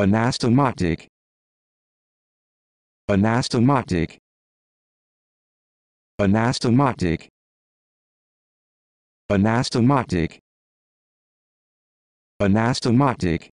anastomotic anastomotic anastomotic anastomotic anastomotic